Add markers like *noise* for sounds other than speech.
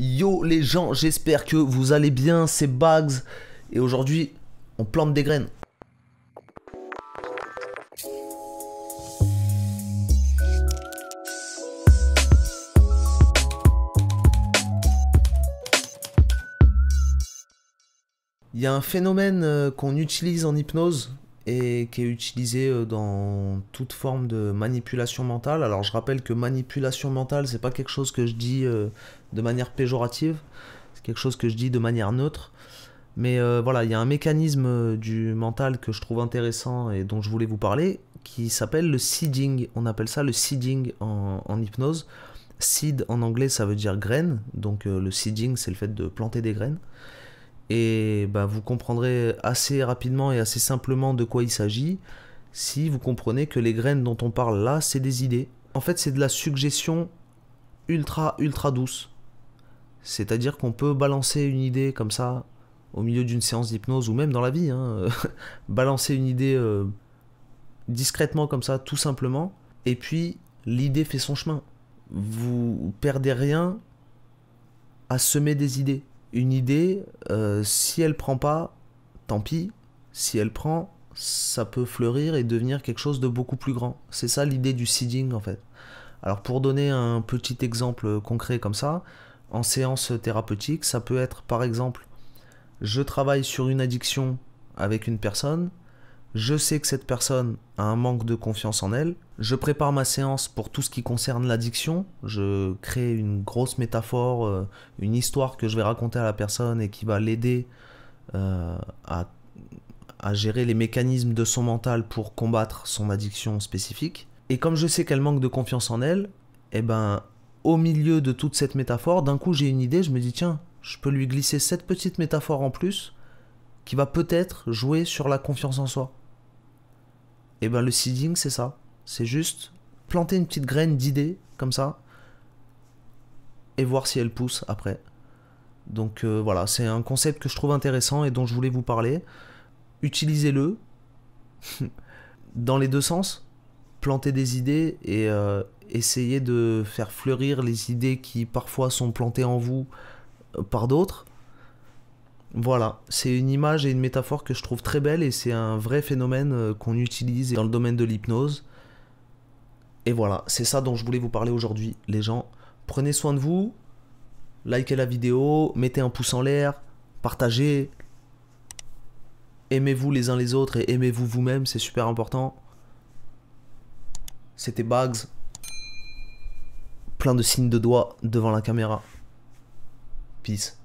Yo les gens, j'espère que vous allez bien, c'est Bags et aujourd'hui on plante des graines. Il y a un phénomène euh, qu'on utilise en hypnose et qui est utilisé euh, dans toute forme de manipulation mentale. Alors je rappelle que manipulation mentale, c'est pas quelque chose que je dis euh, de manière péjorative, c'est quelque chose que je dis de manière neutre. Mais euh, voilà, il y a un mécanisme du mental que je trouve intéressant et dont je voulais vous parler, qui s'appelle le seeding. On appelle ça le seeding en, hypnose. Seed en anglais, ça veut dire graine, donc le seeding, c'est le fait de planter des graines et bah, vous comprendrez assez rapidement et assez simplement de quoi il s'agit si vous comprenez que les graines dont on parle là, c'est des idées. En fait, c'est de la suggestion ultra, ultra douce. C'est-à-dire qu'on peut balancer une idée comme ça au milieu d'une séance d'hypnose ou même dans la vie, hein, *laughs* balancer une idée euh, discrètement comme ça, tout simplement, et puis l'idée fait son chemin. Vous perdez rien à semer des idées une idée, euh, si elle prend pas, tant pis. Si elle prend, ça peut fleurir et devenir quelque chose de beaucoup plus grand. C'est ça l'idée du seeding en fait. Alors pour donner un petit exemple concret comme ça, en séance thérapeutique, ça peut être par exemple, je travaille sur une addiction avec une personne, je sais que cette personne a un manque de confiance en elle, je prépare ma séance pour tout ce qui concerne l'addiction. Je crée une grosse métaphore, euh, une histoire que je vais raconter à la personne et qui va l'aider euh, à, gérer les mécanismes de son mental pour combattre son addiction spécifique. Et comme je sais qu'elle manque de confiance en elle, eh ben, au milieu de toute cette métaphore, d'un coup j'ai une idée, je me dis tiens, je peux lui glisser cette petite métaphore en plus qui va peut-être jouer sur la confiance en soi. Et eh ben le seeding c'est ça c'est juste planter une petite graine d'idées comme ça et voir si elle pousse après. Donc euh, voilà, c'est un concept que je trouve intéressant et dont je voulais vous parler. Utilisez-le *laughs* dans les deux sens. Planter des idées et euh, essayer de faire fleurir les idées qui parfois sont plantées en vous euh, par d'autres. Voilà, c'est une image et une métaphore que je trouve très belle et c'est un vrai phénomène qu'on utilise dans le domaine de l'hypnose. Et voilà, c'est ça dont je voulais vous parler aujourd'hui, les gens. Prenez soin de vous, likez la vidéo, mettez un pouce en l'air, partagez, aimez-vous les uns les autres et aimez-vous vous-même, c'est super important. C'était Bags. Plein de signes de doigts devant la caméra. Peace.